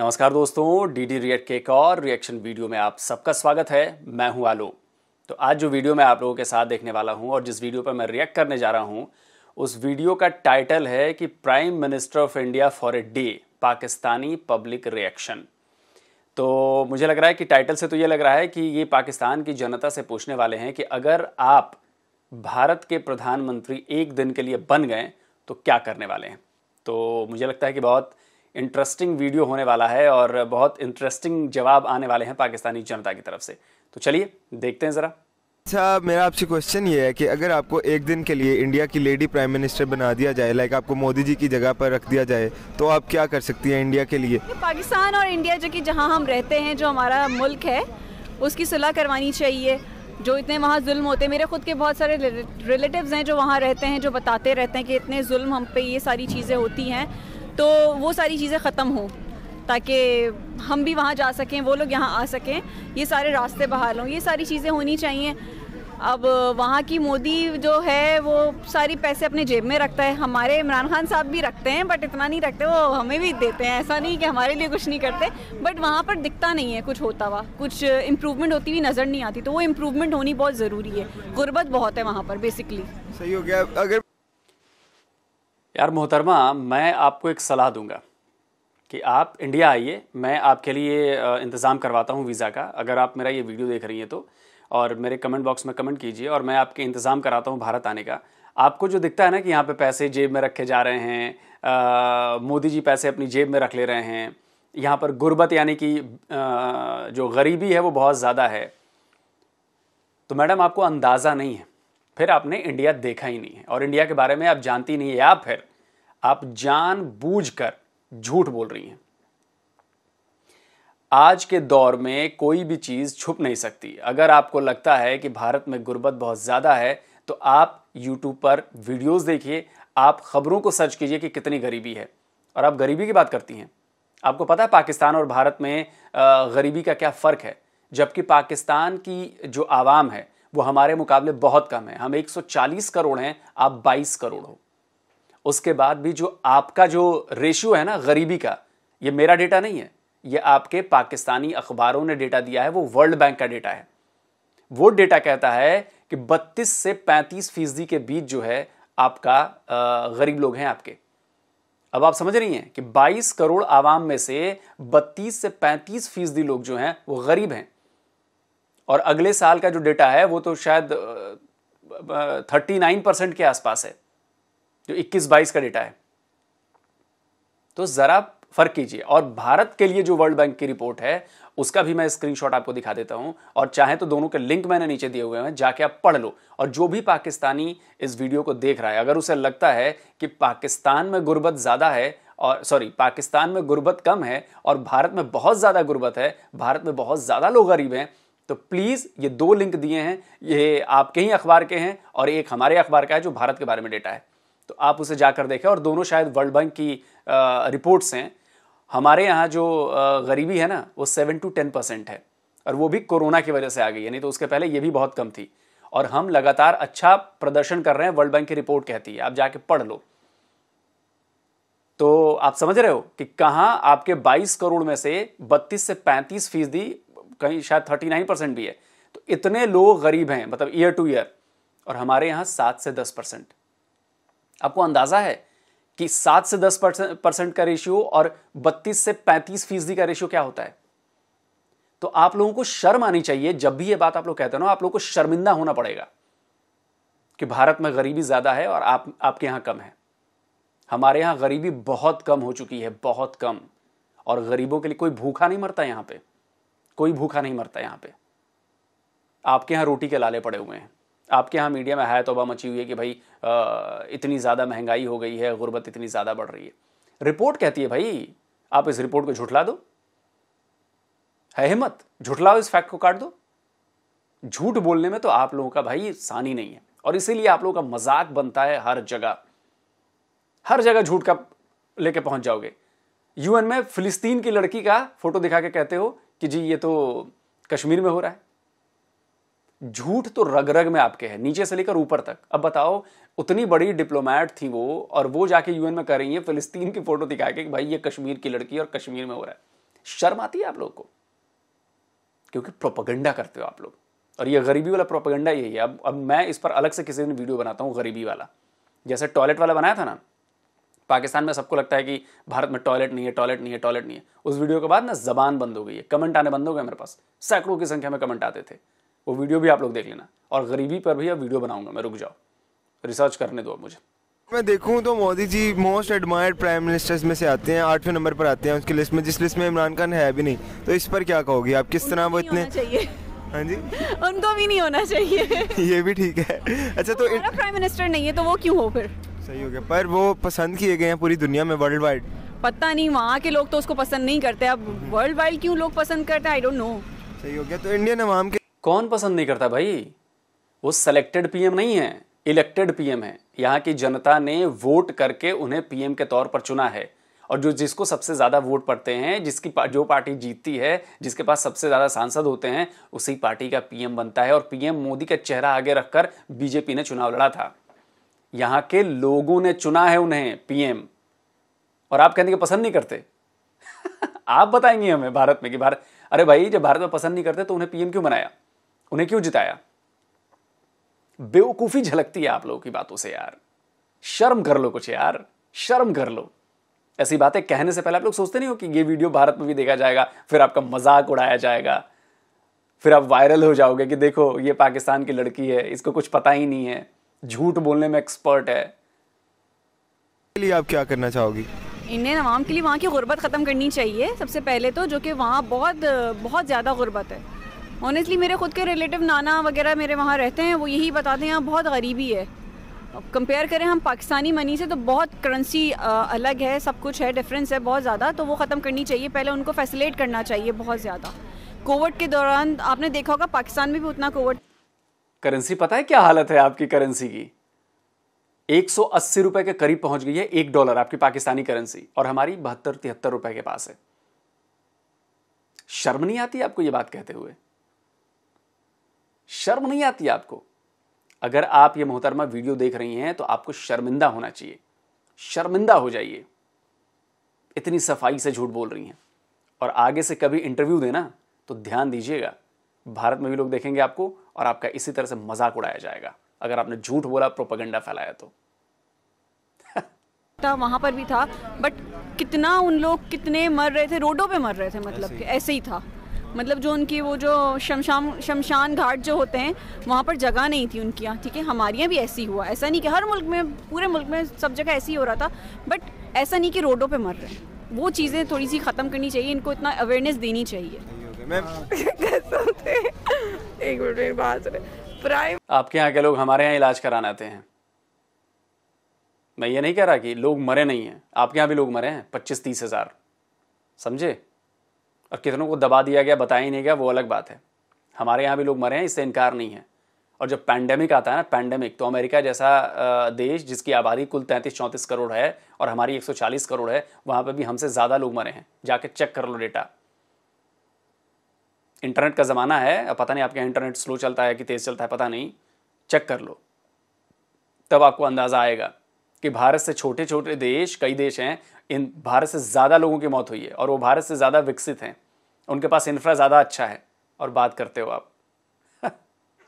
नमस्कार दोस्तों D D react के एक और रिएक्शन वीडियो में आप सबका स्वागत है मैं हूं आलो तो आज जो वीडियो मैं आप लोगों के साथ देखने वाला हूं और जिस वीडियो पर मैं रिएक्ट करने जा रहा हूं उस वीडियो का टाइटल है कि Prime Minister of India for a day Pakistani public reaction तो मुझे लग रहा है कि टाइटल से तो ये लग रहा है कि ये पाकिस्तान की जनता से पूछने वाले हैं कि अगर आप भारत के प्रधानमंत्री एक दिन के लिए बन गए तो क्या करने वाले हैं तो मुझे लगता है कि बहुत इंटरेस्टिंग वीडियो होने वाला है और बहुत इंटरेस्टिंग जवाब आने वाले हैं पाकिस्तानी जनता की तरफ से तो चलिए देखते हैं ज़रा अच्छा मेरा आपसे क्वेश्चन ये है कि अगर आपको एक दिन के लिए इंडिया की लेडी प्राइम मिनिस्टर बना दिया जाए लाइक आपको मोदी जी की जगह पर रख दिया जाए तो आप क्या कर सकती हैं इंडिया के लिए पाकिस्तान और इंडिया जो कि जहाँ हम रहते हैं जो हमारा मुल्क है उसकी सुलह करवानी चाहिए जो इतने वहाँ जुल्म होते हैं मेरे खुद के बहुत सारे रिलेटिव्स हैं जो वहाँ रहते हैं जो बताते रहते हैं कि इतने जुल्म हम पे ये सारी चीज़ें होती हैं तो वो सारी चीज़ें ख़त्म हों ताकि हम भी वहाँ जा सकें वो लोग यहाँ आ सकें ये सारे रास्ते बहाल हों ये सारी चीज़ें होनी चाहिए अब वहाँ की मोदी जो है वो सारी पैसे अपने जेब में रखता है हमारे इमरान खान साहब भी रखते हैं बट इतना नहीं रखते वो हमें भी देते हैं ऐसा नहीं कि हमारे लिए कुछ नहीं करते बट वहाँ पर दिखता नहीं है कुछ होता हुआ कुछ इम्प्रूवमेंट होती हुई नज़र नहीं आती तो वो इम्प्रूवमेंट होनी बहुत ज़रूरी है गुर्बत बहुत है वहाँ पर बेसिकली सही हो गया अगर यार मोहतरमा मैं आपको एक सलाह दूंगा कि आप इंडिया आइए मैं आपके लिए इंतज़ाम करवाता हूँ वीज़ा का अगर आप मेरा ये वीडियो देख रही हैं तो और मेरे कमेंट बॉक्स में कमेंट कीजिए और मैं आपके इंतज़ाम कराता हूँ भारत आने का आपको जो दिखता है ना कि यहाँ पे पैसे जेब में रखे जा रहे हैं मोदी जी पैसे अपनी जेब में रख ले रहे हैं यहाँ पर गुर्बत यानी कि जो गरीबी है वो बहुत ज़्यादा है तो मैडम आपको अंदाज़ा नहीं है फिर आपने इंडिया देखा ही नहीं है और इंडिया के बारे में आप जानती नहीं है या फिर आप जान बूझ कर झूठ बोल रही हैं आज के दौर में कोई भी चीज़ छुप नहीं सकती अगर आपको लगता है कि भारत में गुर्बत बहुत ज़्यादा है तो आप यूट्यूब पर वीडियोस देखिए आप खबरों को सर्च कीजिए कि कितनी गरीबी है और आप गरीबी की बात करती हैं आपको पता है पाकिस्तान और भारत में गरीबी का क्या फ़र्क है जबकि पाकिस्तान की जो आवाम है वो हमारे मुकाबले बहुत कम है हम 140 करोड़ हैं आप 22 करोड़ हो उसके बाद भी जो आपका जो रेशियो है ना गरीबी का ये मेरा डेटा नहीं है ये आपके पाकिस्तानी अखबारों ने डेटा दिया है वो वर्ल्ड बैंक का डेटा है वो डेटा कहता है कि 32 से 35 फीसदी के बीच जो है आपका गरीब लोग हैं आपके अब आप समझ रही हैं कि 22 करोड़ आवाम में से 32 से 35 फीसदी लोग जो हैं वो गरीब हैं और अगले साल का जो डेटा है वो तो शायद थर्टी नाइन परसेंट के आसपास है जो इक्कीस बाईस का डेटा है तो ज़रा फर्क कीजिए और भारत के लिए जो वर्ल्ड बैंक की रिपोर्ट है उसका भी मैं स्क्रीनशॉट आपको दिखा देता हूं और चाहे तो दोनों के लिंक मैंने नीचे दिए हुए हैं जाके आप पढ़ लो और जो भी पाकिस्तानी इस वीडियो को देख रहा है अगर उसे लगता है कि पाकिस्तान में गुर्बत ज़्यादा है और सॉरी पाकिस्तान में गुर्बत कम है और भारत में बहुत ज़्यादा गुर्बत है भारत में बहुत ज़्यादा लोग गरीब हैं तो प्लीज़ ये दो लिंक दिए हैं ये आपके ही अखबार के हैं और एक हमारे अखबार का है जो भारत के बारे में डेटा है तो आप उसे जाकर देखें और दोनों शायद वर्ल्ड बैंक की रिपोर्ट्स हैं हमारे यहाँ जो गरीबी है ना वो सेवन टू टेन परसेंट है और वो भी कोरोना की वजह से आ गई है नहीं तो उसके पहले ये भी बहुत कम थी और हम लगातार अच्छा प्रदर्शन कर रहे हैं वर्ल्ड बैंक की रिपोर्ट कहती है आप जाके पढ़ लो तो आप समझ रहे हो कि कहाँ आपके 22 करोड़ में से 32 से 35 फीसदी कहीं शायद थर्टी नाइन परसेंट भी है तो इतने लोग गरीब हैं मतलब ईयर टू ईयर और हमारे यहाँ सात से दस परसेंट आपको अंदाज़ा है कि सात से दस परसेंट का रेशियो और बत्तीस से पैंतीस फीसदी का रेशियो क्या होता है तो आप लोगों को शर्म आनी चाहिए जब भी ये बात आप लोग कहते हो ना आप लोगों को शर्मिंदा होना पड़ेगा कि भारत में गरीबी ज़्यादा है और आप आपके यहां कम है हमारे यहां गरीबी बहुत कम हो चुकी है बहुत कम और गरीबों के लिए कोई भूखा नहीं मरता यहां पे कोई भूखा नहीं मरता यहाँ पे आपके यहाँ रोटी के लाले पड़े हुए हैं आपके यहाँ मीडिया में हाय तोबा मची हुई है कि भाई आ, इतनी ज़्यादा महंगाई हो गई है गुर्बत इतनी ज़्यादा बढ़ रही है रिपोर्ट कहती है भाई आप इस रिपोर्ट को झुठला दो है हिम्मत झुठलाओ इस फैक्ट को काट दो झूठ बोलने में तो आप लोगों का भाई सानी नहीं है और इसीलिए आप लोगों का मजाक बनता है हर जगह हर जगह झूठ का लेके पहुंच जाओगे यूएन में फिलिस्तीन की लड़की का फोटो दिखा के कहते हो कि जी ये तो कश्मीर में हो रहा है झूठ तो रग रग में आपके है नीचे से लेकर ऊपर तक अब बताओ उतनी बड़ी डिप्लोमैट थी वो और वो जाके यूएन में कर रही है फिलिस्तीन की फोटो दिखा के भाई ये कश्मीर की लड़की और कश्मीर में हो रहा है शर्म आती है आप लोगों को क्योंकि प्रोपगंडा करते हो आप लोग और ये गरीबी वाला प्रोपगंडा यही है अब अब मैं इस पर अलग से किसी दिन वीडियो बनाता हूँ गरीबी वाला जैसे टॉयलेट वाला बनाया था ना पाकिस्तान में सबको लगता है कि भारत में टॉयलेट नहीं है टॉयलेट नहीं है टॉयलेट नहीं है उस वीडियो के बाद ना जबान बंद हो गई है कमेंट आने बंद हो गए मेरे पास सैकड़ों की संख्या में कमेंट आते थे वो वीडियो भी आप लोग देख लेना और गरीबी पर भी अब वीडियो बनाऊंगा मैं रुक जाओ रिसर्च करने दो मुझे मैं देखूं तो Modi ji most admired prime ministers में से आते हैं आठवें नंबर पर आते हैं उसकी लिस्ट में जिस लिस्ट में इमरान खान है भी नहीं तो इस पर क्या कहोगी आप किस तरह वो इतने हाँ जी उनको भी नहीं होना चाहिए ये भी ठीक है अच्छा तो प्राइम मिनिस्टर नहीं है तो वो क्यों हो फिर सही हो गया पर वो पसंद किए गए हैं पूरी दुनिया में वर्ल्ड वाइड पता नहीं वहाँ के लोग तो उसको पसंद नहीं करते अब वर्ल्ड वाइड क्यों लोग पसंद करते हैं आई डोंट नो सही हो गया तो इंडियन अवाम के कौन पसंद नहीं करता भाई वो सेलेक्टेड पीएम नहीं है इलेक्टेड पीएम है यहाँ की जनता ने वोट करके उन्हें पीएम के तौर पर चुना है और जो जिसको सबसे ज़्यादा वोट पड़ते हैं जिसकी पा, जो पार्टी जीतती है जिसके पास सबसे ज़्यादा सांसद होते हैं उसी पार्टी का पीएम बनता है और पीएम मोदी का चेहरा आगे रखकर बीजेपी ने चुनाव लड़ा था यहां के लोगों ने चुना है उन्हें पीएम और आप कहने के पसंद नहीं करते आप बताएंगे हमें भारत में कि भारत अरे भाई जब भारत में पसंद नहीं करते तो उन्हें पीएम क्यों बनाया उन्हें क्यों जिताया बेवकूफ़ी झलकती है आप लोगों की बातों से यार शर्म कर लो कुछ यार शर्म कर लो ऐसी बातें कहने से पहले आप लोग सोचते नहीं हो कि ये वीडियो भारत में भी देखा जाएगा फिर आपका मजाक उड़ाया जाएगा फिर आप वायरल हो जाओगे कि देखो ये पाकिस्तान की लड़की है इसको कुछ पता ही नहीं है झूठ बोलने में एक्सपर्ट है लिए आप क्या करना चाहोगी इंडियन आवाम के लिए वहाँ की गुर्बत ख़त्म करनी चाहिए सबसे पहले तो जो कि वहाँ बहुत बहुत ज़्यादा गुर्बत है ऑनेस्टली मेरे खुद के रिलेटिव नाना वगैरह मेरे वहाँ रहते हैं वो यही बताते हैं यहाँ बहुत गरीबी है कंपेयर करें हम पाकिस्तानी मनी से तो बहुत करेंसी अलग है सब कुछ है डिफरेंस है बहुत ज़्यादा तो वो ख़त्म करनी चाहिए पहले उनको फैसिलेट करना चाहिए बहुत ज़्यादा कोविड के दौरान आपने देखा होगा पाकिस्तान में भी उतना कोविड करेंसी पता है क्या हालत है आपकी करेंसी की एक सौ अस्सी रुपए के करीब पहुंच गई है एक डॉलर आपकी पाकिस्तानी करेंसी और हमारी बहत्तर तिहत्तर रुपए के पास है शर्म नहीं आती आपको यह बात कहते हुए शर्म नहीं आती आपको अगर आप ये मोहतरमा वीडियो देख रही हैं तो आपको शर्मिंदा होना चाहिए शर्मिंदा हो जाइए इतनी सफाई से झूठ बोल रही हैं और आगे से कभी इंटरव्यू देना तो ध्यान दीजिएगा भारत में भी लोग देखेंगे आपको और आपका इसी तरह से मजाक उड़ाया जाएगा अगर आपने झूठ बोला प्रोपागेंडा फैलाया तो वहां पर भी था बट कितना उन लोग कितने मर रहे थे रोडों पे मर रहे थे मतलब कि ऐसे ही था मतलब जो उनकी वो जो शमशान शमशान घाट जो होते हैं वहाँ पर जगह नहीं थी उनकी यहाँ ठीक है हमारे यहाँ भी ऐसी हुआ ऐसा नहीं कि हर मुल्क में पूरे मुल्क में सब जगह ऐसी हो रहा था बट ऐसा नहीं कि रोडों पे मर रहे हैं वो चीज़ें थोड़ी सी ख़त्म करनी चाहिए इनको इतना अवेयरनेस देनी चाहिए मैम एक मिनट बात प्राइम आपके यहाँ के लोग हमारे यहाँ इलाज कराने आते हैं मैं ये नहीं कह रहा कि लोग मरे नहीं हैं आपके यहाँ भी लोग मरे हैं पच्चीस तीस हज़ार समझे और कितनों को दबा दिया गया बताया ही नहीं गया वो अलग बात है हमारे यहाँ भी लोग मरे हैं इससे इनकार नहीं है और जब पैंडेमिक आता है ना पैंडेमिक तो अमेरिका जैसा देश जिसकी आबादी कुल तैंतीस चौंतीस करोड़ है और हमारी 140 करोड़ है वहाँ पर भी हमसे ज़्यादा लोग मरे हैं जाके चेक कर लो डेटा इंटरनेट का ज़माना है पता नहीं आपके इंटरनेट स्लो चलता है कि तेज़ चलता है पता नहीं चेक कर लो तब आपको अंदाज़ा आएगा कि भारत से छोटे छोटे देश कई देश हैं इन भारत से ज़्यादा लोगों की मौत हुई है और वो भारत से ज़्यादा विकसित हैं उनके पास इंफ्रा ज़्यादा अच्छा है और बात करते हो आप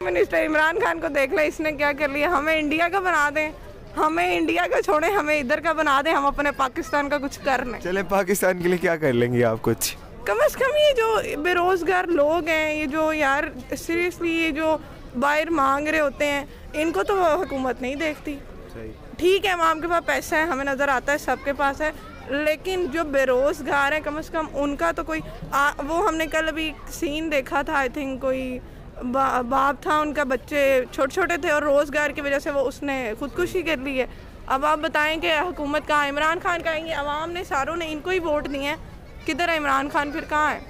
मिनिस्टर इमरान खान को देख लें इसने क्या कर लिया हमें इंडिया का बना दें हमें इंडिया का छोड़े हमें इधर का बना दें हम अपने पाकिस्तान का कुछ कर लें चले पाकिस्तान के लिए क्या कर लेंगे आप कुछ कम अज़ कम ये जो बेरोज़गार लोग हैं ये जो यार सीरियसली ये जो बाहर मांग रहे होते हैं इनको तो हुकूमत नहीं देखती ठीक है माम के पास पैसा है हमें नज़र आता है सबके पास है लेकिन जो बेरोज़गार हैं कम अज़ कम उनका तो कोई आ, वो हमने कल अभी सीन देखा था आई थिंक कोई बा, बाप था उनका बच्चे छोटे छोटे थे और रोज़गार की वजह से वो उसने खुदकुशी कर ली है अब आप बताएं कि हुकूमत कहाँ इमरान खान का आवाम ने सारों ने इनको ही वोट दिए हैं किधर है इमरान खान फिर कहाँ है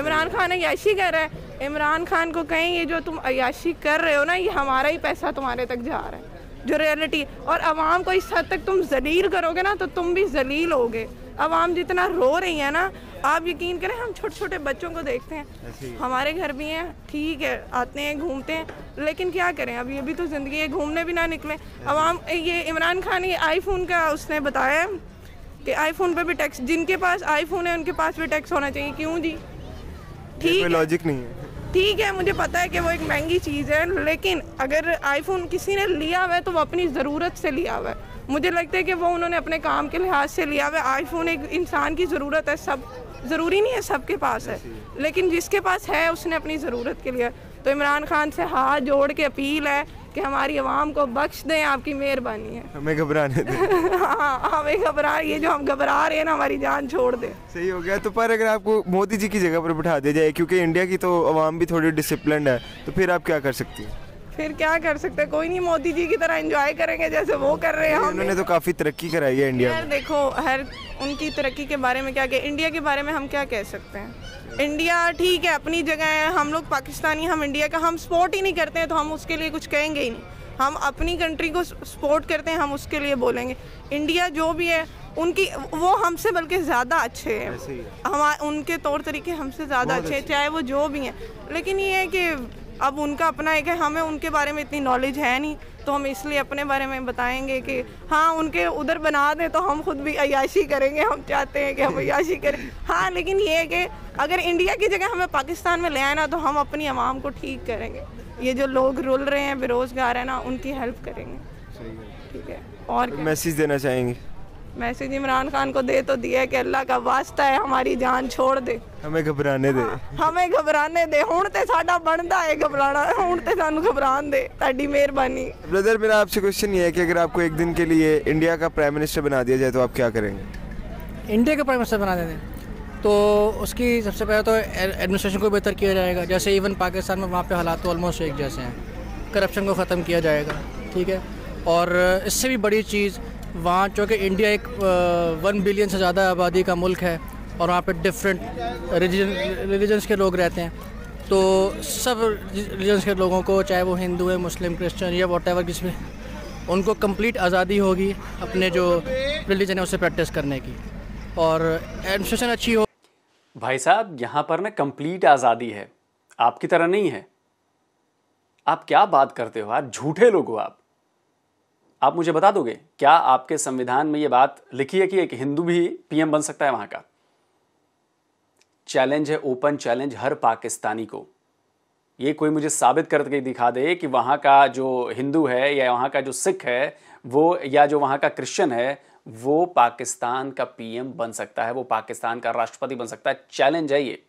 इमरान खान अयाशी कर रहा है इमरान खान को कहें ये जो तुम अयाशी कर रहे हो ना ये हमारा ही पैसा तुम्हारे तक जा रहा है जो रियलिटी और आवाम को इस हद तक तुम जलील करोगे ना तो तुम भी जलील होगे आवाम जितना रो रही है ना आप यकीन करें हम छोटे छोटे बच्चों को देखते हैं हमारे घर भी हैं ठीक है आते हैं घूमते हैं लेकिन क्या करें अब ये भी तो ज़िंदगी है घूमने भी ना निकले आवाम ये इमरान खान ये आईफोन का उसने बताया कि आईफोन पे भी टैक्स जिनके पास आईफोन है उनके पास भी टैक्स होना चाहिए क्यों जी ठीक लॉजिक नहीं है ठीक है मुझे पता है कि वो एक महंगी चीज़ है लेकिन अगर आईफोन किसी ने लिया हुआ है तो वो अपनी ज़रूरत से लिया हुआ है मुझे लगता है कि वो उन्होंने अपने काम के लिहाज से लिया हुआ है आईफोन एक इंसान की ज़रूरत है सब ज़रूरी नहीं है सबके पास है लेकिन जिसके पास है उसने अपनी ज़रूरत के लिए तो इमरान खान से हाथ जोड़ के अपील है कि हमारी आवाम को बख्श दें आपकी मेहरबानी है हमें घबराने दें हाँ हमें घबरा ये जो हम घबरा रहे हैं ना हमारी जान छोड़ दें सही हो गया तो पर अगर आपको मोदी जी की जगह पर बिठा दिया जाए क्योंकि इंडिया की तो आवाम भी थोड़ी डिसिप्लिन है तो फिर आप क्या कर सकती हैं फिर क्या कर सकते हैं कोई नहीं मोदी जी की तरह एंजॉय करेंगे जैसे वो कर रहे हैं उन्होंने तो काफ़ी तरक्की कराई है इंडिया यार देखो हर उनकी तरक्की के बारे में क्या कह इंडिया के बारे में हम क्या कह सकते हैं इंडिया ठीक है अपनी जगह है हम लोग पाकिस्तानी हम इंडिया का हम सपोर्ट ही नहीं करते हैं तो हम उसके लिए कुछ कहेंगे ही नहीं हम अपनी कंट्री को सपोर्ट करते हैं हम उसके लिए बोलेंगे इंडिया जो भी है उनकी वो हमसे बल्कि ज़्यादा अच्छे हैं हम उनके तौर तरीके हमसे ज़्यादा अच्छे हैं चाहे वो जो भी हैं लेकिन ये है कि अब उनका अपना एक है हमें उनके बारे में इतनी नॉलेज है नहीं तो हम इसलिए अपने बारे में बताएंगे कि हाँ उनके उधर बना दें तो हम खुद भी अयाशी करेंगे हम चाहते हैं कि हम अयाशी करें हाँ लेकिन ये है कि अगर इंडिया की जगह हमें पाकिस्तान में ले आना तो हम अपनी आवाम को ठीक करेंगे ये जो लोग रुल रहे हैं बेरोज़गार हैं ना उनकी हेल्प करेंगे ठीक है और मैसेज देना चाहेंगे मैसेज इमरान खान को दे तो दिया कि अल्लाह का वास्ता है हमारी जान छोड़ दे हमें घबराने दे हाँ, हमें घबराने दे हूं तो साडा बनता है घबराना हूं तो सानू घबरा दे ताड़ी मेहरबानी ब्रदर मेरा आपसे क्वेश्चन ये है कि अगर आपको एक दिन के लिए इंडिया का प्राइम मिनिस्टर बना दिया जाए तो आप क्या करेंगे इंडिया का प्राइम मिनिस्टर बना देंगे तो उसकी सबसे पहले तो एडमिनिस्ट्रेशन को बेहतर किया जाएगा जैसे इवन पाकिस्तान में वहाँ पे हालात तो ऑलमोस्ट एक जैसे हैं करप्शन को ख़त्म किया जाएगा ठीक है और इससे भी बड़ी चीज़ वहाँ चूँकि इंडिया एक वन बिलियन से ज़्यादा आबादी का मुल्क है और वहाँ पे डिफरेंट रिलीजन रिलीजन्स के लोग रहते हैं तो सब रिलीजन्स के लोगों को चाहे वो हिंदू है मुस्लिम क्रिश्चियन या वॉट एवर किसी उनको कंप्लीट आज़ादी होगी अपने जो रिलीजन है उसे प्रैक्टिस करने की और एडमिनिस्ट्रेशन अच्छी हो भाई साहब यहाँ पर ना कंप्लीट आज़ादी है आपकी तरह नहीं है आप क्या बात करते हो आप झूठे लोग हो आप आप मुझे बता दोगे क्या आपके संविधान में यह बात लिखी है कि एक हिंदू भी पीएम बन सकता है वहां का चैलेंज है ओपन चैलेंज हर पाकिस्तानी को ये कोई मुझे साबित करके दिखा दे कि वहां का जो हिंदू है या वहां का जो सिख है वो या जो वहां का क्रिश्चियन है वो पाकिस्तान का पीएम बन सकता है वो पाकिस्तान का राष्ट्रपति बन सकता है चैलेंज है ये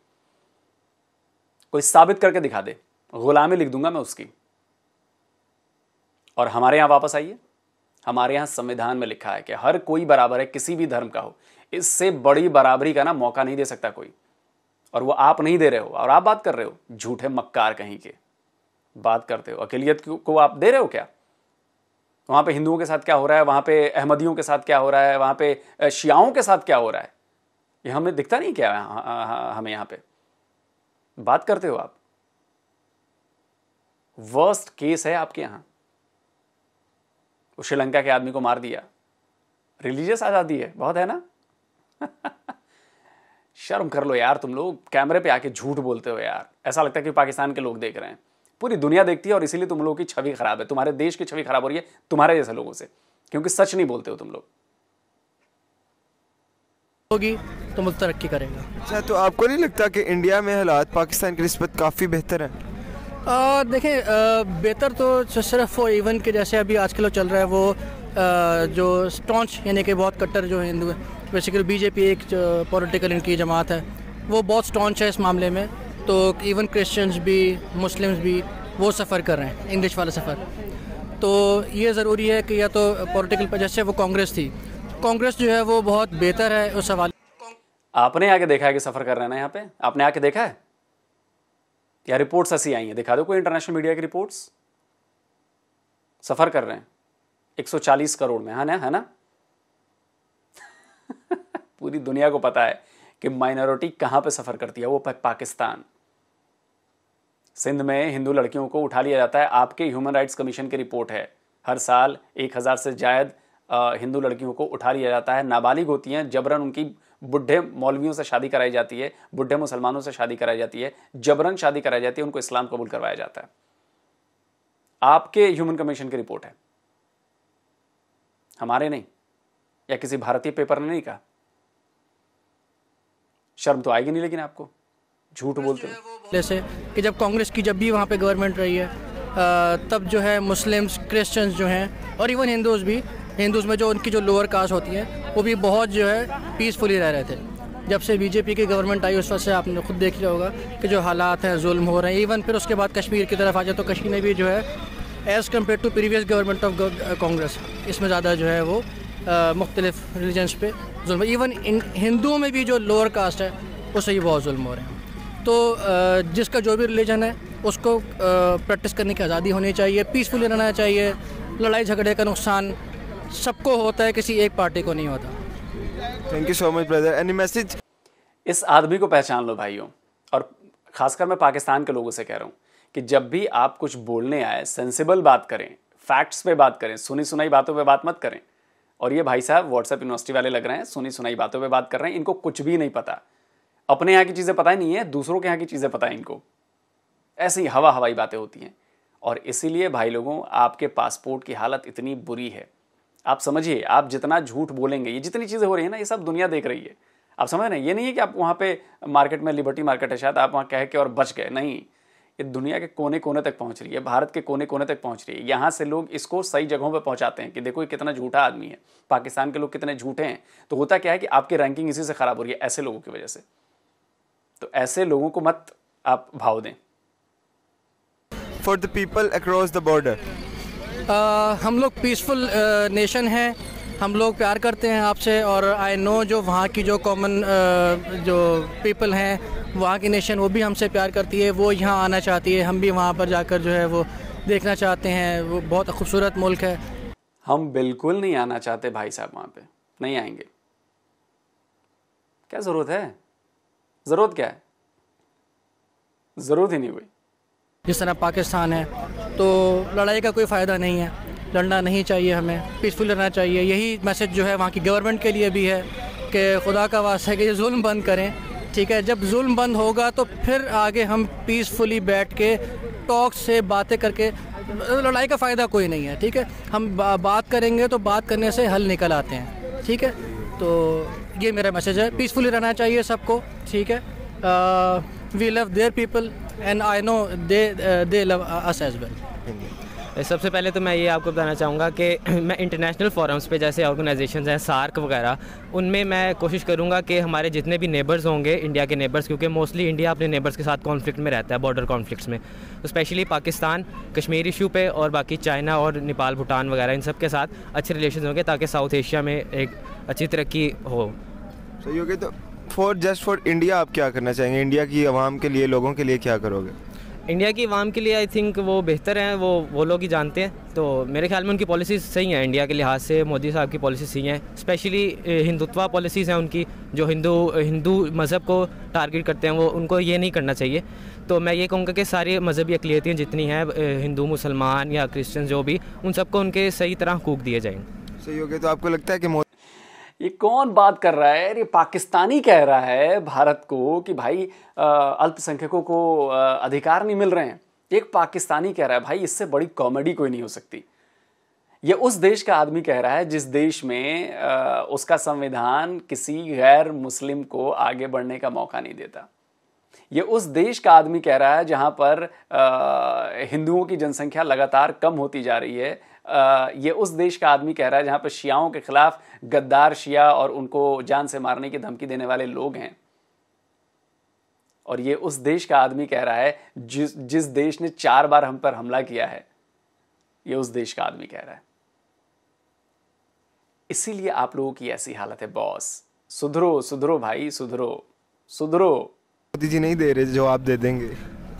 कोई साबित करके दिखा दे गुलामी लिख दूंगा मैं उसकी और हमारे यहां वापस आइए हमारे यहाँ संविधान में लिखा है कि हर कोई बराबर है किसी भी धर्म का हो इससे बड़ी बराबरी का ना मौका नहीं दे सकता कोई और वो आप नहीं दे रहे हो और आप बात कर रहे हो झूठे मक्कार कहीं के बात करते हो अकेलियत को आप दे रहे हो क्या वहाँ पे हिंदुओं के साथ क्या हो रहा है वहाँ पे अहमदियों के साथ क्या हो रहा है वहाँ पे शियाओं के साथ क्या हो रहा है ये हमें दिखता नहीं क्या हमें यहाँ पे बात करते हो आप वर्स्ट केस है आपके यहाँ उस श्रीलंका के आदमी को मार दिया रिलीजियस आज़ादी है बहुत है ना शर्म कर लो यार तुम लोग कैमरे पे आके झूठ बोलते हो यार ऐसा लगता है कि पाकिस्तान के लोग देख रहे हैं पूरी दुनिया देखती है और इसीलिए तुम लोगों की छवि खराब है तुम्हारे देश की छवि खराब हो रही है तुम्हारे जैसे लोगों से क्योंकि सच नहीं बोलते हो तुम लोग होगी तो मुल्क तरक्की करेगा अच्छा तो आपको नहीं लगता कि इंडिया में हालात पाकिस्तान की नस्बत काफ़ी बेहतर है देखें बेहतर तो सिर्फ वो इवन के जैसे अभी आजकल चल रहा है वो आ, जो स्टॉन्च यानी कि बहुत कट्टर जो हिंदू बेसिकली बीजेपी एक पॉलिटिकल इनकी जमात है वो बहुत स्टॉन्च है इस मामले में तो इवन क्रिश्चियंस भी मुस्लिम्स भी वो सफ़र कर रहे हैं इंग्लिश वाला सफ़र तो ये ज़रूरी है कि या तो पॉलिटिकल जैसे वो कांग्रेस थी कांग्रेस जो है वो बहुत बेहतर है उस हवाले आपने आके देखा है कि सफ़र कर रहे हैं यहाँ पे आपने आके देखा है या रिपोर्ट्स ऐसी आई हैं दिखा दो कोई इंटरनेशनल मीडिया की रिपोर्ट्स सफ़र कर रहे हैं 140 करोड़ में है हाँ ना है ना पूरी दुनिया को पता है कि माइनॉरिटी कहां पे सफ़र करती है वो पाकिस्तान सिंध में हिंदू लड़कियों को उठा लिया जाता है आपके ह्यूमन राइट्स कमीशन की रिपोर्ट है हर साल एक हज़ार से जायद हिंदू लड़कियों को उठा लिया जाता है नाबालिग होती हैं जबरन उनकी बुढ़े मौलवियों से शादी कराई जाती है बुढ़े मुसलमानों से शादी कराई जाती है जबरन शादी कराई जाती है उनको इस्लाम कबूल करवाया जाता है आपके ह्यूमन कमीशन की रिपोर्ट है हमारे नहीं या किसी भारतीय पेपर ने नहीं कहा शर्म तो आएगी नहीं लेकिन आपको झूठ बोलते हो जैसे कि जब कांग्रेस की जब भी वहाँ पे गवर्नमेंट रही है तब जो है मुस्लिम्स क्रिश्चियंस जो हैं और इवन हिंदूज भी हिंदूज में जो उनकी जो लोअर कास्ट होती है वो भी बहुत जो है पीसफुली रह रहे थे जब से बीजेपी की गवर्नमेंट आई उस वक्त से आपने खुद देख लिया होगा कि जो हालात हैं जुल्म हो रहे हैं इवन फिर उसके बाद कश्मीर की तरफ आ जाए तो कश्मीर में भी जो है as compared to previous government of Congress इसमें ज़्यादा जो है वो uh, मुख्तलिफ रिलीजन्स पे जुल्म इवन हिंदुओं में भी जो लोअर कास्ट है उससे ही बहुत जुल्म हो रहे हैं तो uh, जिसका जो भी रिलीजन है उसको प्रैक्टिस uh, करने की आज़ादी होनी चाहिए पीसफुली रहना चाहिए लड़ाई झगड़े का नुकसान सबको होता है किसी एक पार्टी को नहीं होता thank you so much brother any message इस आदमी को पहचान लो भाइयों और खासकर मैं पाकिस्तान के लोगों से कह रहा हूँ कि जब भी आप कुछ बोलने आए सेंसिबल बात करें फैक्ट्स पे बात करें सुनी सुनाई बातों पे बात मत करें और ये भाई साहब व्हाट्सएप यूनिवर्सिटी वाले लग रहे हैं सुनी सुनाई बातों पे बात कर रहे हैं इनको कुछ भी नहीं पता अपने यहाँ की चीज़ें पता ही नहीं है दूसरों के यहाँ की चीज़ें पता है इनको ऐसे ही हवा हवाई बातें होती हैं और इसीलिए भाई लोगों आपके पासपोर्ट की हालत इतनी बुरी है आप समझिए आप जितना झूठ बोलेंगे ये जितनी चीज़ें हो रही है ना ये सब दुनिया देख रही है आप समझ रहे हैं ये नहीं है कि आप वहाँ पे मार्केट में लिबर्टी मार्केट है शायद आप वहाँ कह के और बच गए नहीं ये दुनिया के कोने कोने तक पहुँच रही है भारत के कोने कोने तक पहुँच रही है यहाँ से लोग इसको सही जगहों पर पहुँचाते हैं कि देखो ये कितना झूठा आदमी है पाकिस्तान के लोग कितने झूठे हैं तो होता क्या है कि आपकी रैंकिंग इसी से ख़राब हो रही है ऐसे लोगों की वजह से तो ऐसे लोगों को मत आप भाव दें for the people across the border आ, हम लोग पीसफुल नेशन हैं हम लोग प्यार करते हैं आपसे और आई नो जो वहाँ की जो कॉमन जो पीपल हैं वहाँ की नेशन वो भी हमसे प्यार करती है वो यहाँ आना चाहती है हम भी वहाँ पर जाकर जो है वो देखना चाहते हैं वो बहुत खूबसूरत मुल्क है हम बिल्कुल नहीं आना चाहते भाई साहब वहाँ पे नहीं आएंगे क्या ज़रूरत है ज़रूरत क्या है ज़रूरत ही नहीं हुई जिस तरह पाकिस्तान है तो लड़ाई का कोई फ़ायदा नहीं है लड़ना नहीं चाहिए हमें पीसफुल रहना चाहिए यही मैसेज जो है वहाँ की गवर्नमेंट के लिए भी है कि खुदा का वास्त है कि ये जुल्म बंद करें ठीक है जब जुल्म बंद होगा तो फिर आगे हम पीसफुली बैठ के टॉक से बातें करके लड़ाई का फ़ायदा कोई नहीं है ठीक है हम बा, बात करेंगे तो बात करने से हल निकल आते हैं ठीक है तो ये मेरा मैसेज है पीसफुली रहना चाहिए सबको ठीक है we love their people and I know they they love us as well सबसे पहले तो मैं ये आपको बताना चाहूँगा कि मैं इंटरनेशनल फॉरम्स पे जैसे ऑर्गेनाइजेशंस हैं सार्क वगैरह उनमें मैं कोशिश करूँगा कि हमारे जितने भी नेबर्स होंगे इंडिया के नेबर्स क्योंकि मोस्टली इंडिया अपने नेबर्स के साथ कॉन्फ्लिक्ट में रहता है बॉर्डर कॉन्फ्लिक्ट्स में तो स्पेशली पाकिस्तान कश्मीर इशू पर और बाकी चाइना और नेपाल भूटान वगैरह इन सब के साथ अच्छे रिलेशन होंगे ताकि साउथ एशिया में एक अच्छी तरक्की हो सही हो गई तो फॉर जस्ट फॉर इंडिया आप क्या करना चाहेंगे इंडिया की आवाम के लिए लोगों के लिए क्या करोगे इंडिया की आवाम के लिए आई थिंक वो बेहतर हैं वो वो लोग ही जानते हैं तो मेरे ख्याल में उनकी पॉलिसी सही हैं इंडिया के लिहाज से मोदी साहब की पॉलिसी सही हैं स्पेशली हिंदुत्वा पॉलिसीज़ हैं उनकी जो हिंदू हिंदू मज़हब को टारगेट करते हैं वो उनको ये नहीं करना चाहिए तो मैं ये कहूँगा कि सारी मजहबी अकलीतियाँ जितनी हैं हिंदू मुसलमान या क्रिश्चन जो भी उन सबको उनके सही तरह हकूक दिए जाएंगे सही हो गया तो आपको लगता है कि ये कौन बात कर रहा है ये पाकिस्तानी कह रहा है भारत को कि भाई अल्पसंख्यकों को अधिकार नहीं मिल रहे हैं एक पाकिस्तानी कह रहा है भाई इससे बड़ी कॉमेडी कोई नहीं हो सकती ये उस देश का आदमी कह रहा है जिस देश में आ, उसका संविधान किसी गैर मुस्लिम को आगे बढ़ने का मौका नहीं देता ये उस देश का आदमी कह रहा है जहां पर हिंदुओं की जनसंख्या लगातार कम होती जा रही है ये उस देश का आदमी कह रहा है जहाँ पर शियाओं के खिलाफ गद्दार शिया और उनको जान से मारने की धमकी देने वाले लोग हैं और ये उस देश का आदमी कह रहा है जिस जिस देश ने चार बार हम पर हमला किया है ये उस देश का आदमी कह रहा है इसीलिए आप लोगों की ऐसी हालत है बॉस सुधरो सुधरो भाई सुधरो सुधरो मोदी जी नहीं दे रहे जो आप दे देंगे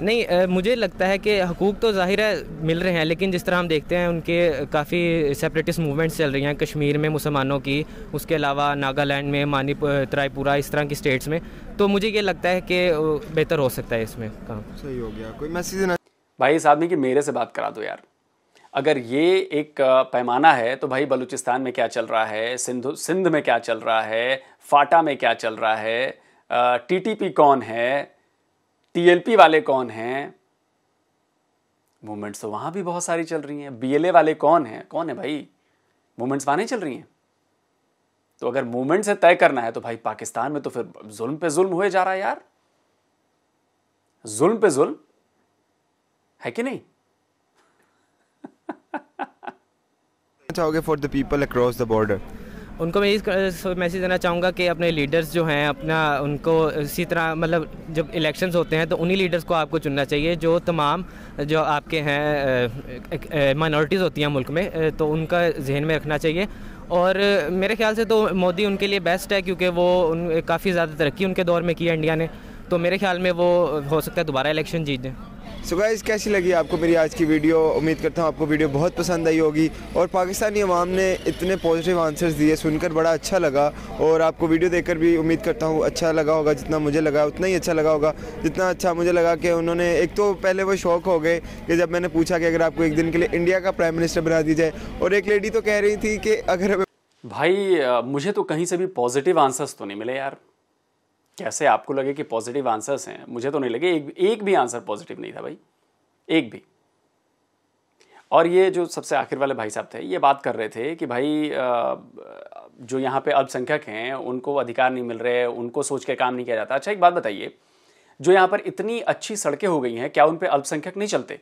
नहीं आ, मुझे लगता है कि हकूक़ तो ज़ाहिर है मिल रहे हैं लेकिन जिस तरह हम देखते हैं उनके काफ़ी सेपरेटिस्ट मूवमेंट्स चल रही हैं कश्मीर में मुसलमानों की उसके अलावा नागालैंड में मानी त्रायपुरा इस तरह की स्टेट्स में तो मुझे ये लगता है कि बेहतर हो सकता है इसमें काम सही हो गया कोई मैसेज ना भाई इस आदमी की मेरे से बात करा दो यार अगर ये एक पैमाना है तो भाई बलूचिस्तान में क्या चल रहा है सिंधु सिंध में क्या चल रहा है फाटा में क्या चल रहा है टीटीपी कौन है टीएलपी वाले कौन हैं मूवमेंट्स तो वहां भी बहुत सारी चल रही हैं बीएलए वाले कौन हैं कौन है भाई मूवमेंट्स वहां नहीं चल रही हैं तो अगर मूवमेंट से तय करना है तो भाई पाकिस्तान में तो फिर जुल्म पे जुल्म हुए जा रहा है यार जुल्म पे जुल्म है कि नहीं चाहोगे for the people across the border उनको मैं इस मैसेज देना चाहूँगा कि अपने लीडर्स जो हैं अपना उनको इसी तरह मतलब जब इलेक्शंस होते हैं तो उन्हीं लीडर्स को आपको चुनना चाहिए जो तमाम जो आपके हैं माइनॉरिटीज़ होती हैं मुल्क में तो उनका जहन में रखना चाहिए और मेरे ख्याल से तो मोदी उनके लिए बेस्ट है क्योंकि वो उन काफ़ी ज़्यादा तरक्की उनके दौर में की है इंडिया ने तो मेरे ख्याल में वो हो सकता है दोबारा इलेक्शन जीत दें सो गाइज कैसी लगी आपको मेरी आज की वीडियो उम्मीद करता हूँ आपको वीडियो बहुत पसंद आई होगी और पाकिस्तानी अवाम ने इतने पॉजिटिव आंसर्स दिए सुनकर बड़ा अच्छा लगा और आपको वीडियो देखकर भी उम्मीद करता हूँ अच्छा लगा होगा जितना मुझे लगा उतना ही अच्छा लगा होगा जितना अच्छा मुझे लगा कि उन्होंने एक तो पहले वो शौक हो गए कि जब मैंने पूछा कि अगर आपको एक दिन के लिए इंडिया का प्राइम मिनिस्टर बना दी जाए और एक लेडी तो कह रही थी कि अगर भाई मुझे तो कहीं से भी पॉजिटिव आंसर्स तो नहीं मिले यार कैसे आपको लगे कि पॉजिटिव आंसर्स हैं मुझे तो नहीं लगे एक एक भी आंसर पॉजिटिव नहीं था भाई एक भी और ये जो सबसे आखिर वाले भाई साहब थे ये बात कर रहे थे कि भाई जो यहाँ पे अल्पसंख्यक हैं उनको अधिकार नहीं मिल रहे उनको सोच के काम नहीं किया जाता अच्छा एक बात बताइए जो यहाँ पर इतनी अच्छी सड़कें हो गई हैं क्या उन पर अल्पसंख्यक नहीं चलते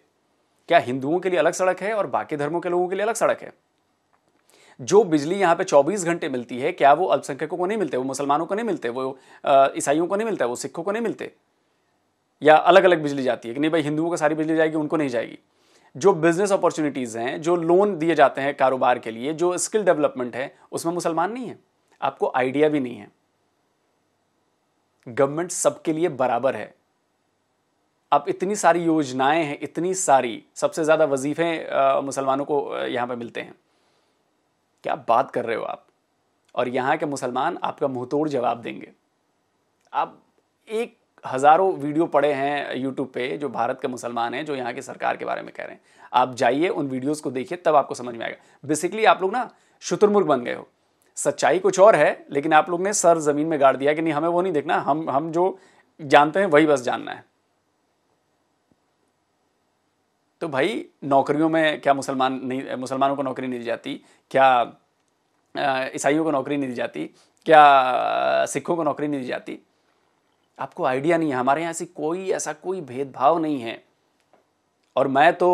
क्या हिंदुओं के लिए अलग सड़क है और बाकी धर्मों के लोगों के लिए अलग सड़क है जो बिजली यहाँ पे 24 घंटे मिलती है क्या वो अल्पसंख्यकों को नहीं मिलते वो मुसलमानों को नहीं मिलते वो ईसाइयों को नहीं मिलता वो सिखों को नहीं मिलते या अलग अलग बिजली जाती है कि नहीं भाई हिंदुओं को सारी बिजली जाएगी उनको नहीं जाएगी जो बिजनेस अपॉर्चुनिटीज़ हैं जो लोन दिए जाते हैं कारोबार के लिए जो स्किल डेवलपमेंट है उसमें मुसलमान नहीं है आपको आइडिया भी नहीं है गवर्नमेंट सबके लिए बराबर है अब इतनी सारी योजनाएं हैं इतनी सारी सबसे ज़्यादा वजीफ़े मुसलमानों को यहां पर मिलते हैं क्या बात कर रहे हो आप और यहाँ के मुसलमान आपका मुंहतोड़ जवाब देंगे आप एक हज़ारों वीडियो पड़े हैं यूट्यूब पे जो भारत के मुसलमान हैं जो यहाँ की सरकार के बारे में कह रहे हैं आप जाइए उन वीडियोस को देखिए तब आपको समझ में आएगा बेसिकली आप लोग ना शुतुरमुर्ग बन गए हो सच्चाई कुछ और है लेकिन आप लोग ने सर ज़मीन में गाड़ दिया कि नहीं हमें वो नहीं देखना हम हम जो जानते हैं वही बस जानना है तो भाई नौकरियों में क्या मुसलमान नहीं मुसलमानों को नौकरी नहीं दी जाती क्या ईसाइयों को नौकरी नहीं दी जाती क्या सिखों को नौकरी नहीं दी जाती आपको आइडिया नहीं है हमारे यहाँ से कोई ऐसा कोई भेदभाव नहीं है और मैं तो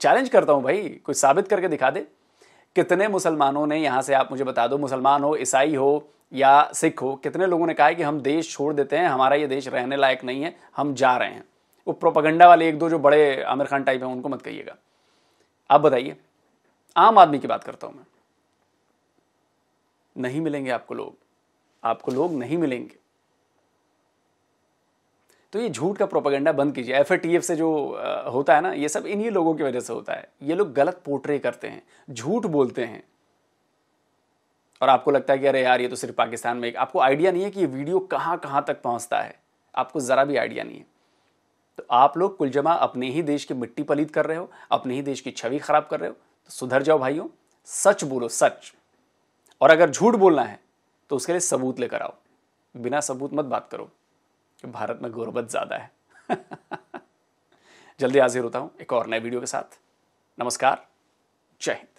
चैलेंज करता हूँ भाई कुछ साबित करके दिखा दे कितने मुसलमानों ने यहाँ से आप मुझे बता दो मुसलमान हो ईसाई हो या सिख हो कितने लोगों ने कहा है कि हम देश छोड़ देते हैं हमारा ये देश रहने लायक नहीं है हम जा रहे हैं वो प्रोपागंडा वाले एक दो जो बड़े आमिर खान टाइप हैं उनको मत कहिएगा आप बताइए आम आदमी की बात करता हूं मैं नहीं मिलेंगे आपको लोग आपको लोग नहीं मिलेंगे तो ये झूठ का प्रोपागेंडा बंद कीजिए एफ से जो होता है ना ये सब इन्हीं लोगों की वजह से होता है ये लोग गलत पोर्ट्रे करते हैं झूठ बोलते हैं और आपको लगता है कि अरे यार ये तो सिर्फ पाकिस्तान में एक आपको आइडिया नहीं है कि ये वीडियो कहां कहां तक पहुंचता है आपको ज़रा भी आइडिया नहीं है तो आप लोग कुल जमा अपने ही देश की मिट्टी पलीत कर रहे हो अपने ही देश की छवि खराब कर रहे हो तो सुधर जाओ भाइयों सच बोलो सच और अगर झूठ बोलना है तो उसके लिए सबूत लेकर आओ बिना सबूत मत बात करो कि भारत में गुर्बत ज़्यादा है जल्दी हाजिर होता हूं एक और नए वीडियो के साथ नमस्कार जय हिंद